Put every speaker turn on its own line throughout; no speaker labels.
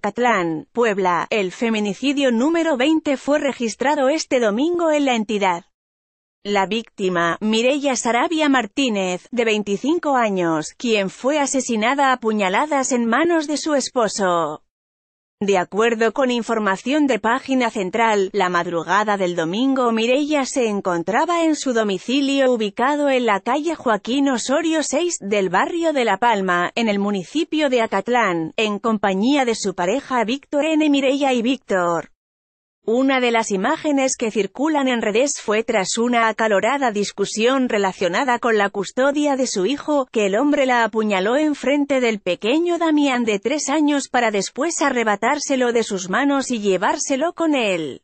Catlán, Puebla, el feminicidio número 20 fue registrado este domingo en la entidad. La víctima, Mireya Sarabia Martínez, de 25 años, quien fue asesinada a puñaladas en manos de su esposo. De acuerdo con información de Página Central, la madrugada del domingo Mirella se encontraba en su domicilio ubicado en la calle Joaquín Osorio 6 del barrio de La Palma, en el municipio de Acatlán, en compañía de su pareja Víctor N. Mirella y Víctor. Una de las imágenes que circulan en redes fue tras una acalorada discusión relacionada con la custodia de su hijo, que el hombre la apuñaló en frente del pequeño Damián de tres años para después arrebatárselo de sus manos y llevárselo con él.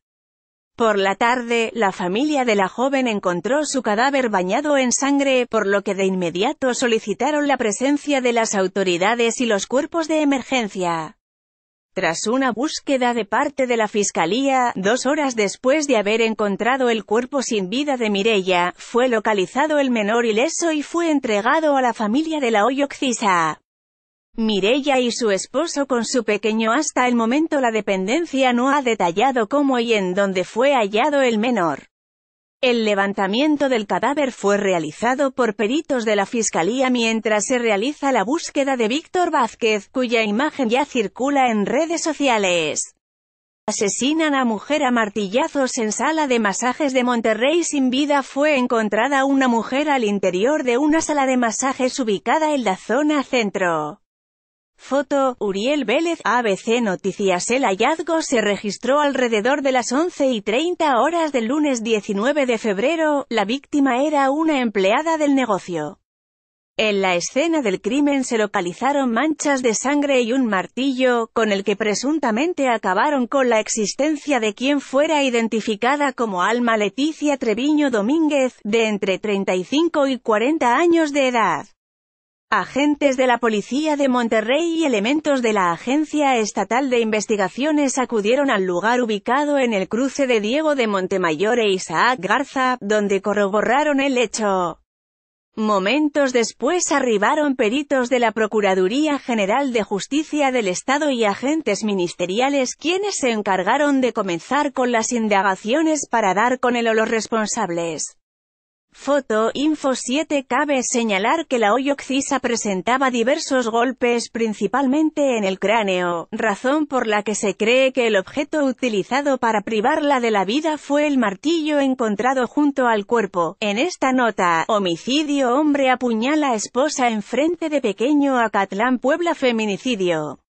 Por la tarde, la familia de la joven encontró su cadáver bañado en sangre, por lo que de inmediato solicitaron la presencia de las autoridades y los cuerpos de emergencia. Tras una búsqueda de parte de la fiscalía, dos horas después de haber encontrado el cuerpo sin vida de Mirella, fue localizado el menor ileso y fue entregado a la familia de la hoy occisa. Mirella y su esposo con su pequeño hasta el momento la dependencia no ha detallado cómo y en dónde fue hallado el menor. El levantamiento del cadáver fue realizado por peritos de la Fiscalía mientras se realiza la búsqueda de Víctor Vázquez, cuya imagen ya circula en redes sociales. Asesinan a mujer a martillazos en sala de masajes de Monterrey sin vida fue encontrada una mujer al interior de una sala de masajes ubicada en la zona centro. Foto, Uriel Vélez, ABC Noticias El hallazgo se registró alrededor de las 11 y 30 horas del lunes 19 de febrero, la víctima era una empleada del negocio. En la escena del crimen se localizaron manchas de sangre y un martillo, con el que presuntamente acabaron con la existencia de quien fuera identificada como Alma Leticia Treviño Domínguez, de entre 35 y 40 años de edad. Agentes de la Policía de Monterrey y elementos de la Agencia Estatal de Investigaciones acudieron al lugar ubicado en el cruce de Diego de Montemayor e Isaac Garza, donde corroboraron el hecho. Momentos después arribaron peritos de la Procuraduría General de Justicia del Estado y agentes ministeriales quienes se encargaron de comenzar con las indagaciones para dar con él o los responsables. Foto Info 7 Cabe señalar que la hoy presentaba diversos golpes principalmente en el cráneo, razón por la que se cree que el objeto utilizado para privarla de la vida fue el martillo encontrado junto al cuerpo. En esta nota, homicidio hombre apuñala esposa en frente de pequeño Acatlán Puebla feminicidio.